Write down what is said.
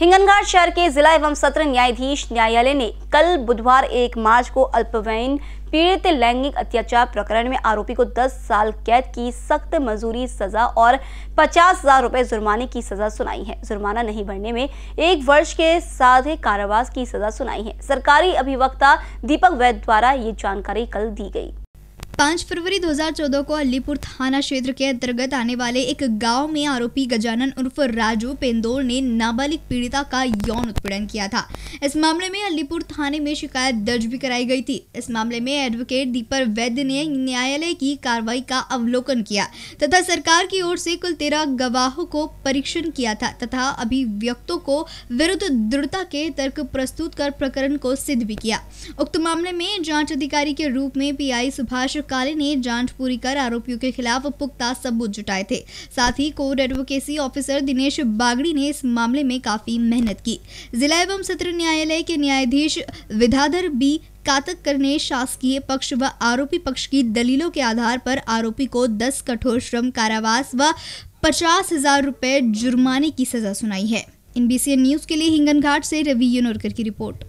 हिंगनघाट शहर के जिला एवं सत्र न्यायाधीश न्यायालय ने कल बुधवार एक मार्च को अल्पवयीन पीड़ित लैंगिक अत्याचार प्रकरण में आरोपी को 10 साल कैद की सख्त मजदूरी सजा और पचास हजार रुपए जुर्माने की सजा सुनाई है जुर्माना नहीं भरने में एक वर्ष के साधे कारावास की सजा सुनाई है सरकारी अभिवक्ता दीपक वैद द्वारा ये जानकारी कल दी गई पाँच फरवरी 2014 को अलीपुर थाना क्षेत्र के अंतर्गत आने वाले एक गांव में आरोपी गजानन उर्फ राजू पेंदोर ने नाबालिग पीड़िता का यौन उत्पीड़न किया था इस मामले में अलीपुर थाने में शिकायत दर्ज भी कराई गई थी इस मामले में एडवोकेट दीपर वैद्य ने न्यायालय की कार्रवाई का अवलोकन किया तथा सरकार की ओर से कुल तेरह गवाहों को परीक्षण किया था तथा अभिव्यक्तों को विरुद्ध दृढ़ता के तर्क प्रस्तुत कर प्रकरण को सिद्ध भी किया उक्त मामले में जांच अधिकारी के रूप में पी सुभाष काले ने जांच पूरी कर आरोपियों के खिलाफ पुख्ता सबूत जुटाए थे साथ ही court advocacy officer Dinesh Bagdi ने इस मामले में काफी मेहनत की जिला एवं सत्र न्यायालय के न्यायाधीश विधाधर बी कातककर ने शासकीय पक्ष व आरोपी पक्ष की दलीलों के आधार पर आरोपी को दस कठोर श्रम कारावास व पचास हजार रुपए जुर्माने की सजा सुनाई है इन न्यूज के लिए हिंगन घाट से रवि यूनोरकर की रिपोर्ट